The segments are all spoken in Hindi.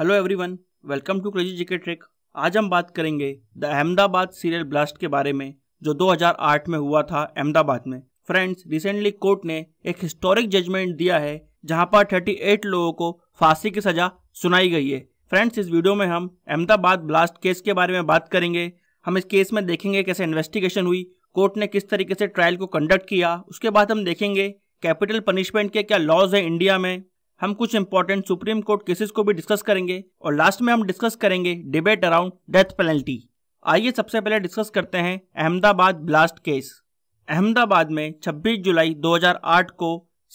hello everyone welcome to crazy GK trick आज हम बात करेंगे द अहमदाबाद सीरियल ब्लास्ट के बारे में जो 2008 में हुआ था अहमदाबाद में फ्रेंड्स रिसेंटली कोर्ट ने एक हिस्टोरिक जजमेंट दिया है जहां पर 38 लोगों को फांसी की सजा सुनाई गई है फ्रेंड्स इस वीडियो में हम अहमदाबाद ब्लास्ट केस के बारे में बात करेंगे हम इस केस में देखेंगे कैसे इन्वेस्टिगेशन हुई कोर्ट ने किस तरीके से ट्रायल को कंडक्ट किया उसके बाद हम देखेंगे कैपिटल पनिशमेंट के क्या लॉज है इंडिया में हम कुछ इंपॉर्टेंट सुप्रीम कोर्ट केसेस को भी डिस्कस करेंगे और लास्ट में हम डिस्कस करेंगे डिबेट अराउंड डेथ पेनल्टी आइए सबसे पहले डिस्कस करते हैं अहमदाबाद ब्लास्ट केस अहमदाबाद में 26 जुलाई 2008 को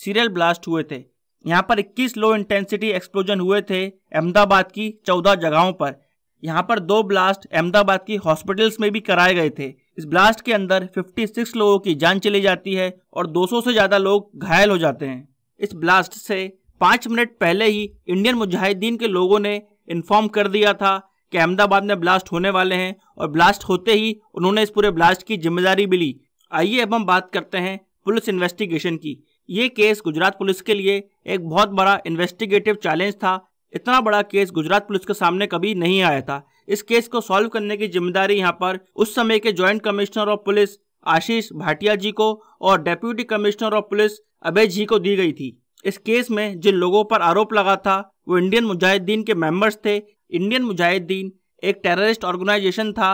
सीरियल ब्लास्ट हुए थे यहाँ पर 21 लो इंटेंसिटी एक्सप्लोजन हुए थे अहमदाबाद की 14 जगहों पर यहाँ पर दो ब्लास्ट अहमदाबाद की हॉस्पिटल्स में भी कराए गए थे इस ब्लास्ट के अंदर 56 लोगों की जान चली जाती है और 200 से ज़्यादा लोग घायल हो जाते हैं इस ब्लास्ट से पाँच मिनट पहले ही इंडियन मुजाहिदीन के लोगों ने इन्फॉर्म कर दिया था कि अहमदाबाद में ब्लास्ट होने वाले हैं और ब्लास्ट होते ही उन्होंने इस पूरे ब्लास्ट की जिम्मेदारी भी ली आइए अब हम बात करते हैं पुलिस इन्वेस्टिगेशन की ये केस गुजरात पुलिस के लिए एक बहुत बड़ा इन्वेस्टिगेटिव चैलेंज था इतना बड़ा केस गुजरात पुलिस के सामने कभी नहीं आया था इस केस को सॉल्व करने की जिम्मेदारी यहाँ पर उस समय के joint commissioner of police Ashish Bhatia ji को और deputy commissioner of police Abhay ji को दी गई थी इस केस में जिन लोगों पर आरोप लगा था वो इंडियन मुजाहिदीन के मेंबर्स थे इंडियन मुजाहिदीन एक टेररिस्ट ऑर्गेनाइजेशन था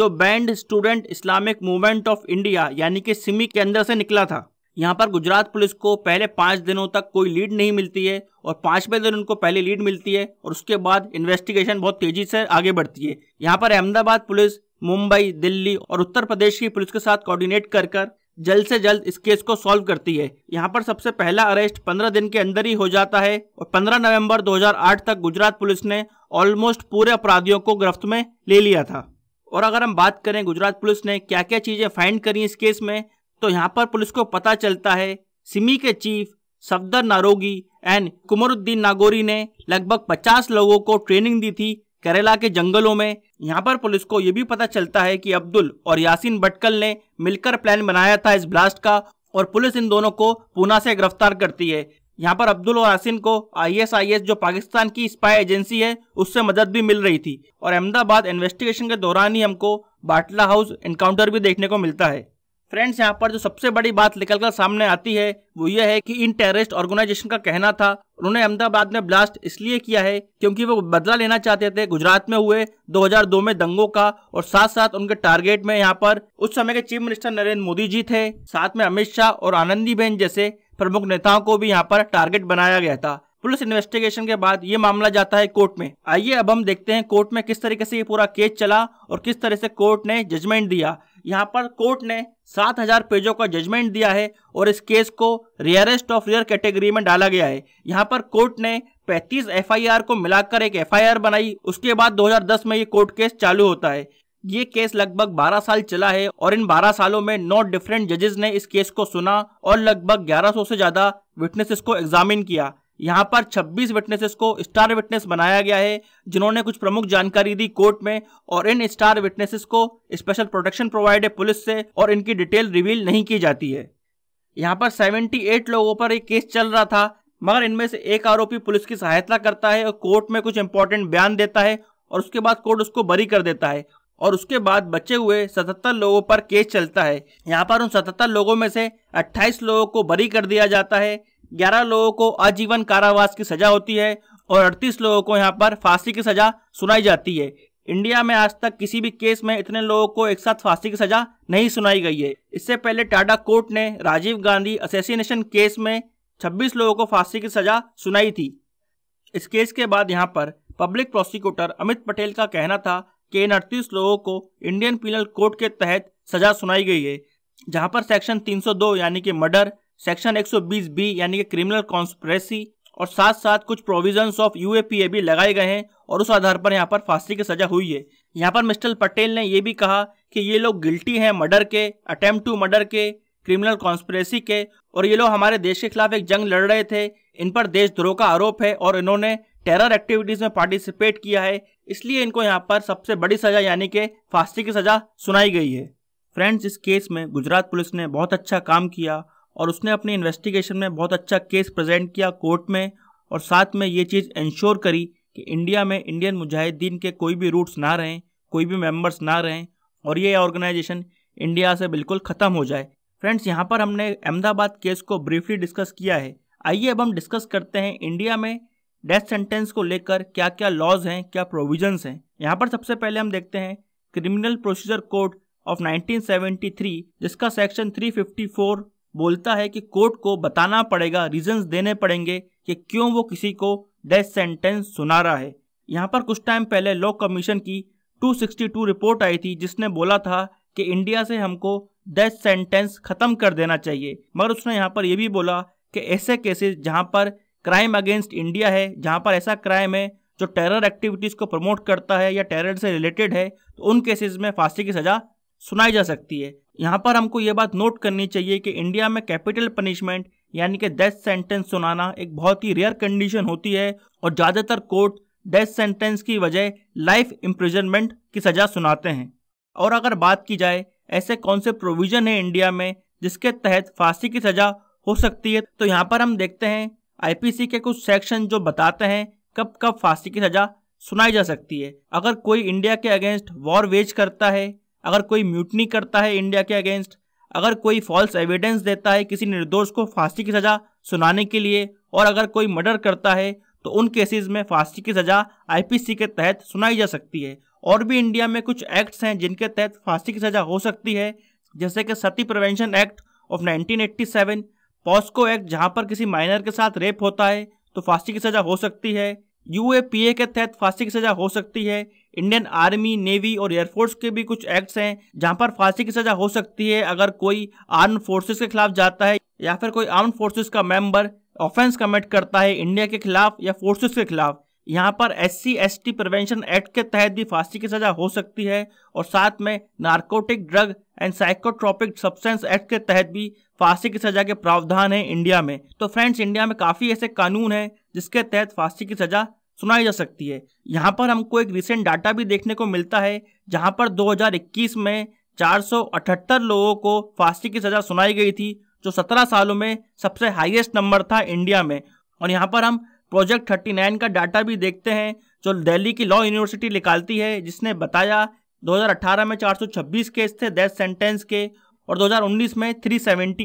जो banned student Islamic movement of India यानी कि सिमी के अंदर से निकला था यहाँ पर गुजरात पुलिस को पहले पाँच दिनों तक कोई लीड नहीं मिलती है और पाँचवें दिन उनको पहले लीड मिलती है और उसके बाद इन्वेस्टिगेशन बहुत तेजी से आगे बढ़ती है यहाँ पर अहमदाबाद पुलिस मुंबई दिल्ली और उत्तर प्रदेश की पुलिस के साथ कोऑर्डिनेट कर कर जल्द से जल्द इस केस को सॉल्व करती है यहाँ पर सबसे पहला अरेस्ट 15 दिन के अंदर ही हो जाता है और 15 नवंबर 2008 तक गुजरात पुलिस ने ऑलमोस्ट पूरे अपराधियों को गिरफ्त में ले लिया था और अगर हम बात करें गुजरात पुलिस ने क्या क्या चीज़ें फाइंड करी इस केस में तो यहाँ पर पुलिस को पता चलता है सिमी के चीफ सफदर नारोगी एंड कुमरुद्दीन नागोरी ने लगभग 50 लोगों को ट्रेनिंग दी थी केरला के जंगलों में यहाँ पर पुलिस को यह भी पता चलता है कि अब्दुल और यासीन बटकल ने मिलकर प्लान बनाया था इस ब्लास्ट का और पुलिस इन दोनों को पूना से गिरफ्तार करती है यहाँ पर अब्दुल और यासीन को आईएसआईएस जो पाकिस्तान की स्पाई एजेंसी है उससे मदद भी मिल रही थी और अहमदाबाद इन्वेस्टिगेशन के दौरान ही हमको बाटला हाउस इनकाउंटर भी देखने को मिलता है फ्रेंड्स यहाँ पर जो सबसे बड़ी बात निकलकर सामने आती है वो ये है कि इन टेररिस्ट ऑर्गेनाइजेशन का कहना था उन्होंने अहमदाबाद में ब्लास्ट इसलिए किया है क्योंकि वो बदला लेना चाहते थे गुजरात में हुए 2002 में दंगों का और साथ साथ उनके टारगेट में यहाँ पर उस समय के चीफ मिनिस्टर नरेंद्र मोदी जी थे साथ में अमित शाह और आनंदीबेन जैसे प्रमुख नेताओं को भी यहाँ पर टारगेट बनाया गया था पुलिस इन्वेस्टिगेशन के बाद ये मामला जाता है कोर्ट में आइए अब हम देखते हैं कोर्ट में किस तरीके से ये पूरा केस चला और किस तरह से कोर्ट ने जजमेंट दिया यहाँ पर कोर्ट ने सात हजार पेजों का जजमेंट दिया है और इस केस को रेयरेस्ट ऑफ रेयर कैटेगरी में डाला गया है यहाँ पर कोर्ट ने 35 एफआईआर को मिलाकर एक एफआईआर बनाई उसके बाद 2010 में ये कोर्ट केस चालू होता है ये केस लगभग 12 साल चला है और इन 12 सालों में नौ डिफरेंट जजेस ने इस केस को सुना और लगभग 1100 से ज्यादा विटनेसेस को एग्जामिन किया यहाँ पर 26 विटनेसेस को स्टार विटनेस बनाया गया है जिन्होंने कुछ प्रमुख जानकारी दी कोर्ट में और इन स्टार विटनेसेस को स्पेशल प्रोटेक्शन प्रोवाइड है पुलिस से और इनकी डिटेल रिवील नहीं की जाती है यहाँ पर 78 लोगों पर एक केस चल रहा था मगर इनमें से एक आरोपी पुलिस की सहायता करता है और कोर्ट में कुछ इंपॉर्टेंट बयान देता है और उसके बाद कोर्ट उसको बरी कर देता है और उसके बाद बचे हुए 77 लोगों पर केस चलता है यहाँ पर उन 77 लोगों में से 28 लोगों को बरी कर दिया जाता है ग्यारह लोगों को आजीवन कारावास की सजा होती है और अड़तीस लोगों को यहाँ पर फांसी की सजा सुनाई जाती है इंडिया में आज तक किसी भी केस में इतने लोगों को एक साथ फांसी की सजा नहीं सुनाई गई है इससे पहले टाटा कोर्ट ने राजीव गांधी असैसिनेशन केस में 26 लोगों को फांसी की सजा सुनाई थी इस केस के बाद यहाँ पर पब्लिक प्रोसिक्यूटर अमित पटेल का कहना था कि इन अड़तीस लोगों को इंडियन पिनल कोड के तहत सजा सुनाई गई है जहाँ पर सेक्शन 302 यानी कि मर्डर सेक्शन 120 बी यानी कि क्रिमिनल कॉन्स्परेसी और साथ साथ कुछ प्रोविजंस ऑफ यूएपीए भी लगाए गए हैं और उस आधार पर यहाँ पर फांसी की सजा हुई है यहाँ पर मिस्टर पटेल ने यह भी कहा कि ये लोग गिल्टी हैं मर्डर के अटेम्प्ट टू मर्डर के क्रिमिनल कॉन्स्परेसी के और ये लोग हमारे देश के खिलाफ एक जंग लड़ रहे थे इन पर देशद्रोह का आरोप है और इन्होंने टेरर एक्टिविटीज में पार्टिसिपेट किया है इसलिए इनको यहाँ पर सबसे बड़ी सजा यानी कि फांसी की सजा सुनाई गई है फ्रेंड्स इस केस में गुजरात पुलिस ने बहुत अच्छा काम किया और उसने अपनी इन्वेस्टिगेशन में बहुत अच्छा केस प्रेजेंट किया कोर्ट में और साथ में ये चीज़ इंश्योर करी कि इंडिया में इंडियन मुजाहिदीन के कोई भी रूट्स ना रहें कोई भी मेंबर्स ना रहें और ये ऑर्गेनाइजेशन इंडिया से बिल्कुल ख़त्म हो जाए फ्रेंड्स यहाँ पर हमने अहमदाबाद केस को ब्रीफली डिस्कस किया है आइए अब हम डिस्कस करते हैं इंडिया में डेथ सेंटेंस को लेकर क्या क्या लॉज हैं क्या प्रोविजंस हैं यहाँ पर सबसे पहले हम देखते हैं क्रिमिनल प्रोसीजर कोड ऑफ 1973 जिसका सेक्शन 354 बोलता है कि कोर्ट को बताना पड़ेगा रीजंस देने पड़ेंगे कि क्यों वो किसी को डेथ सेंटेंस सुना रहा है यहाँ पर कुछ टाइम पहले लॉ कमीशन की 262 रिपोर्ट आई थी जिसने बोला था कि इंडिया से हमको डेथ सेंटेंस ख़त्म कर देना चाहिए मगर उसने यहाँ पर यह भी बोला कि ऐसे केसेस जहाँ पर क्राइम अगेंस्ट इंडिया है जहाँ पर ऐसा क्राइम है जो टेरर एक्टिविटीज़ को प्रमोट करता है या टेरर से रिलेटेड है तो उन केसेस में फांसी की सज़ा सुनाई जा सकती है यहाँ पर हमको ये बात नोट करनी चाहिए कि इंडिया में कैपिटल पनिशमेंट यानी कि डेथ सेंटेंस सुनाना एक बहुत ही रेयर कंडीशन होती है और ज़्यादातर कोर्ट डेथ सेंटेंस की वजह लाइफ इम्प्रिजनमेंट की सज़ा सुनाते हैं और अगर बात की जाए ऐसे कौन से प्रोविज़न है इंडिया में जिसके तहत फांसी की सज़ा हो सकती है तो यहाँ पर हम देखते हैं आईपीसी के कुछ सेक्शन जो बताते हैं कब कब फांसी की सज़ा सुनाई जा सकती है अगर कोई इंडिया के अगेंस्ट वॉर वेज करता है अगर कोई म्यूटनी करता है इंडिया के अगेंस्ट अगर कोई फॉल्स एविडेंस देता है किसी निर्दोष को फांसी की सजा सुनाने के लिए और अगर कोई मर्डर करता है तो उन केसेस में फांसी की सजा आईपीसी के तहत सुनाई जा सकती है और भी इंडिया में कुछ एक्ट्स हैं जिनके तहत फांसी की सजा हो सकती है जैसे कि sati prevention act of 1987 POCSO act जहां पर किसी माइनर के साथ रेप होता है तो फांसी की सजा हो सकती है यूएपीए के तहत फांसी की सजा हो सकती है इंडियन आर्मी नेवी और एयरफोर्स के भी कुछ एक्ट्स हैं जहां पर फांसी की सजा हो सकती है अगर कोई आर्म फोर्सेस के खिलाफ जाता है या फिर कोई आर्म फोर्सेस का मेंबर ऑफेंस कमिट करता है इंडिया के खिलाफ या फोर्सेस के खिलाफ यहां पर एस सी प्रिवेंशन एक्ट के तहत भी फांसी की सजा हो सकती है और साथ में narcotic drug and psychotropic substance act के तहत भी फांसी की सजा के प्रावधान है इंडिया में तो फ्रेंड्स इंडिया में काफ़ी ऐसे कानून है जिसके तहत फांसी की सजा सुनाई जा सकती है यहाँ पर हमको एक रिसेंट डाटा भी देखने को मिलता है जहाँ पर 2021 में 478 लोगों को फांसी की सजा सुनाई गई थी जो 17 सालों में सबसे हाईएस्ट नंबर था इंडिया में और यहाँ पर हम प्रोजेक्ट 39 का डाटा भी देखते हैं जो दिल्ली की लॉ यूनिवर्सिटी निकालती है जिसने बताया 2018 में 426 केस थे डेथ सेंटेंस के और 2019 में 378 सेवेंटी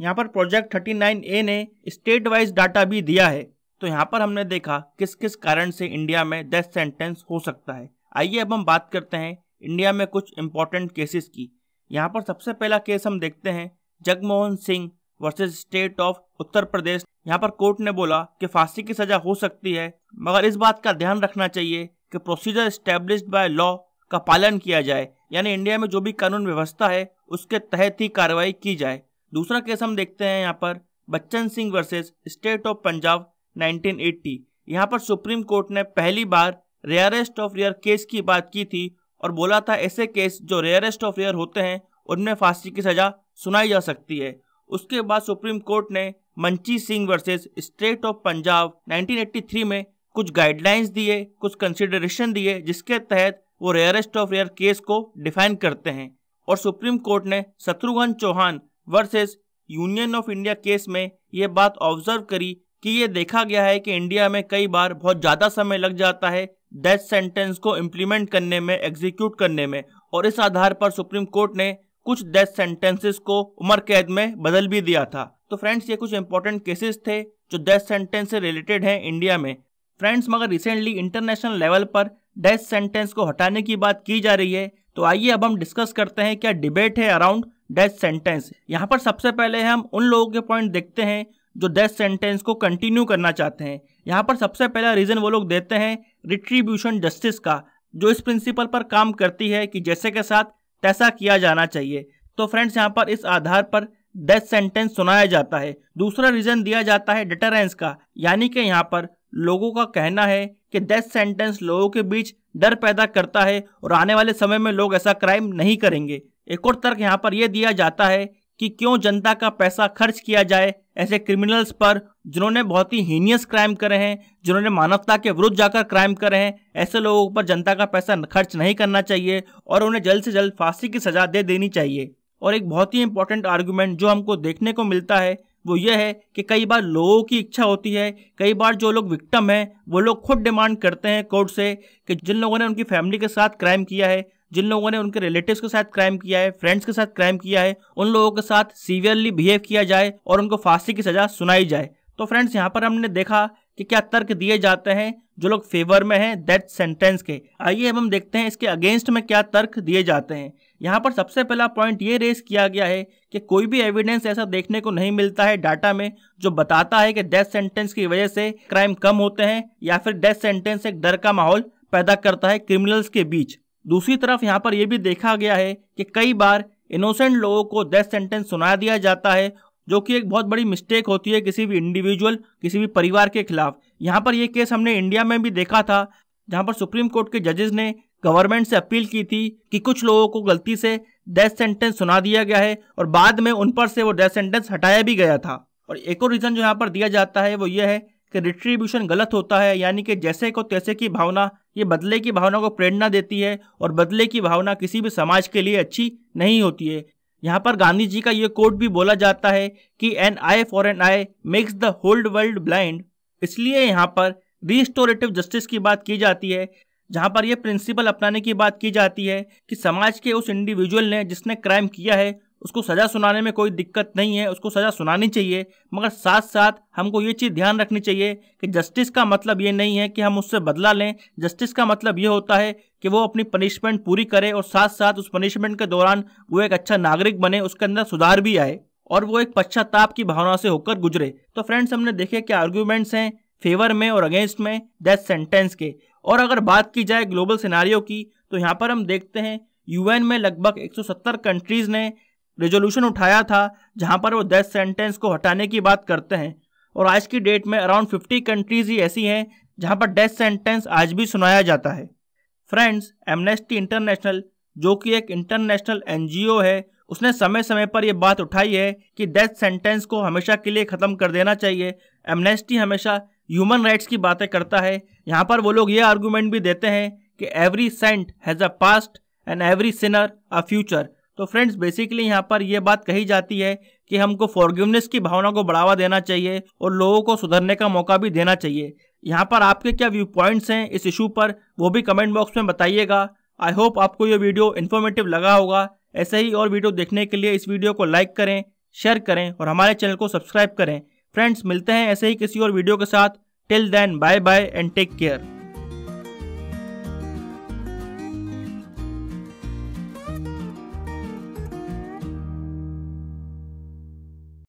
यहाँ पर प्रोजेक्ट 39 ए ने स्टेट वाइज डाटा भी दिया है तो यहाँ पर हमने देखा किस किस कारण से इंडिया में डेथ सेंटेंस हो सकता है आइए अब हम बात करते हैं इंडिया में कुछ इंपॉर्टेंट केसेस की यहाँ पर सबसे पहला केस हम देखते हैं Jagmohan Singh versus state of Uttar Pradesh यहाँ पर कोर्ट ने बोला कि फांसी की सजा हो सकती है मगर इस बात का ध्यान रखना चाहिए कि प्रोसीजर स्टेब्लिश बाय लॉ का पालन किया जाए यानी इंडिया में जो भी कानून व्यवस्था है उसके तहत ही कार्रवाई की जाए दूसरा केस हम देखते हैं यहाँ पर Bachan Singh versus state of Punjab 1980 यहाँ पर सुप्रीम कोर्ट ने पहली बार रेयरेस्ट ऑफ रेयर केस की बात की थी और बोला था ऐसे केस जो रेयरेस्ट ऑफ रेयर होते हैं उनमें फांसी की सजा सुनाई जा सकती है उसके बाद सुप्रीम कोर्ट ने Machhi Singh versus state of Punjab 1983 में कुछ गाइडलाइंस दिए कुछ कंसिडरेशन दिए जिसके तहत वो रेयरेस्ट ऑफ रेयर केस को डिफाइन करते हैं और सुप्रीम कोर्ट ने Shatrughan Chauhan versus union of India case में ये बात ऑब्जर्व करी कि ये देखा गया है कि इंडिया में कई बार बहुत ज़्यादा समय लग जाता है डेथ सेंटेंस को इम्प्लीमेंट करने में एग्जीक्यूट करने में और इस आधार पर सुप्रीम कोर्ट ने कुछ डेथ सेंटेंसेस को उम्र कैद में बदल भी दिया था तो फ्रेंड्स ये कुछ इंपॉर्टेंट केसेस थे जो डेथ सेंटेंस से रिलेटेड हैं इंडिया में फ्रेंड्स मगर रिसेंटली इंटरनेशनल लेवल पर डेथ सेंटेंस को हटाने की बात की जा रही है तो आइए अब हम डिस्कस करते हैं क्या डिबेट है अराउंड डेथ सेंटेंस यहाँ पर सबसे पहले हम उन लोगों के पॉइंट देखते हैं जो डेथ सेंटेंस को कंटिन्यू करना चाहते हैं यहाँ पर सबसे पहला रीज़न वो लोग देते हैं रिट्रीब्यूशन जस्टिस का जो इस प्रिंसिपल पर काम करती है कि जैसे के साथ तैसा किया जाना चाहिए तो फ्रेंड्स यहाँ पर इस आधार पर डेथ सेंटेंस सुनाया जाता है दूसरा रीज़न दिया जाता है डिटरेंस का यानी कि यहाँ पर लोगों का कहना है कि डेथ सेंटेंस लोगों के बीच डर पैदा करता है और आने वाले समय में लोग ऐसा क्राइम नहीं करेंगे एक और तर्क यहाँ पर यह दिया जाता है कि क्यों जनता का पैसा खर्च किया जाए ऐसे क्रिमिनल्स पर जिन्होंने बहुत ही हीनियस क्राइम करे हैं जिन्होंने मानवता के विरुद्ध जाकर क्राइम करे हैं ऐसे लोगों पर जनता का पैसा खर्च नहीं करना चाहिए और उन्हें जल्द से जल्द फांसी की सजा दे देनी चाहिए और एक बहुत ही इंपॉर्टेंट आर्ग्यूमेंट जो हमको देखने को मिलता है वो ये है कि कई बार लोगों की इच्छा होती है कई बार जो लोग विक्टम हैं वो लोग खुद डिमांड करते हैं कोर्ट से कि जिन लोगों ने उनकी फैमिली के साथ क्राइम किया है जिन लोगों ने उनके रिलेटिव्स के साथ क्राइम किया है फ्रेंड्स के साथ क्राइम किया है उन लोगों के साथ सीवियरली बिहेव किया जाए और उनको फांसी की सजा सुनाई जाए तो फ्रेंड्स यहाँ पर हमने देखा कि क्या तर्क दिए जाते हैं जो लोग फेवर में हैं डेथ सेंटेंस के आइए अब हम देखते हैं इसके अगेंस्ट में क्या तर्क दिए जाते हैं यहाँ पर सबसे पहला पॉइंट ये रेस किया गया है कि कोई भी एविडेंस ऐसा देखने को नहीं मिलता है डाटा में जो बताता है कि डेथ सेंटेंस की वजह से क्राइम कम होते हैं या फिर डेथ सेंटेंस एक डर का माहौल पैदा करता है क्रिमिनल्स के बीच दूसरी तरफ यहाँ पर यह भी देखा गया है कि कई बार इनोसेंट लोगों को डेथ सेंटेंस सुना दिया जाता है जो कि एक बहुत बड़ी मिस्टेक होती है किसी भी इंडिविजुअल किसी भी परिवार के खिलाफ यहाँ पर यह केस हमने इंडिया में भी देखा था जहाँ पर सुप्रीम कोर्ट के जजेस ने गवर्नमेंट से अपील की थी कि कुछ लोगों को गलती से डेथ सेंटेंस सुना दिया गया है और बाद में उन पर से वो डेथ सेंटेंस हटाया भी गया था और एक और रीज़न जो यहाँ पर दिया जाता है वो ये है कि रिट्रीब्यूशन गलत होता है यानी कि जैसे को तैसे की भावना ये बदले की भावना को प्रेरणा देती है और बदले की भावना किसी भी समाज के लिए अच्छी नहीं होती है यहाँ पर गांधी जी का ये कोट भी बोला जाता है कि an eye for an eye makes the whole world blind इसलिए यहाँ पर रिस्टोरेटिव जस्टिस की बात की जाती है जहां पर यह प्रिंसिपल अपनाने की बात की जाती है कि समाज के उस इंडिविजुअल ने जिसने क्राइम किया है उसको सज़ा सुनाने में कोई दिक्कत नहीं है उसको सज़ा सुनानी चाहिए मगर साथ साथ हमको ये चीज़ ध्यान रखनी चाहिए कि जस्टिस का मतलब ये नहीं है कि हम उससे बदला लें जस्टिस का मतलब ये होता है कि वो अपनी पनिशमेंट पूरी करे और साथ साथ उस पनिशमेंट के दौरान वो एक अच्छा नागरिक बने उसके अंदर सुधार भी आए और वो एक पश्चाताप की भावना से होकर गुजरे तो फ्रेंड्स हमने देखे कि आर्ग्यूमेंट्स हैं फेवर में और अगेंस्ट में डेथ सेंटेंस के और अगर बात की जाए ग्लोबल सिनारियो की तो यहाँ पर हम देखते हैं यूएन में लगभग 170 कंट्रीज ने रेजोल्यूशन उठाया था जहाँ पर वो डेथ सेंटेंस को हटाने की बात करते हैं और आज की डेट में अराउंड 50 कंट्रीज ही ऐसी हैं जहाँ पर डेथ सेंटेंस आज भी सुनाया जाता है फ्रेंड्स एमनेस्टी इंटरनेशनल जो कि एक इंटरनेशनल एनजीओ है उसने समय समय पर यह बात उठाई है कि डेथ सेंटेंस को हमेशा के लिए ख़त्म कर देना चाहिए एमनेस्टी हमेशा ह्यूमन राइट्स की बातें करता है यहाँ पर वो लोग ये आर्गूमेंट भी देते हैं कि every saint has a past and every sinner a future तो फ्रेंड्स बेसिकली यहाँ पर यह बात कही जाती है कि हमको फॉरगिवनेस की भावना को बढ़ावा देना चाहिए और लोगों को सुधरने का मौका भी देना चाहिए यहाँ पर आपके क्या व्यू पॉइंट्स हैं इस इशू पर वो भी कमेंट बॉक्स में बताइएगा आई होप आपको ये वीडियो इन्फॉर्मेटिव लगा होगा ऐसे ही और वीडियो देखने के लिए इस वीडियो को लाइक करें शेयर करें और हमारे चैनल को सब्सक्राइब करें फ्रेंड्स मिलते हैं ऐसे ही किसी और वीडियो के साथ till then bye bye and take care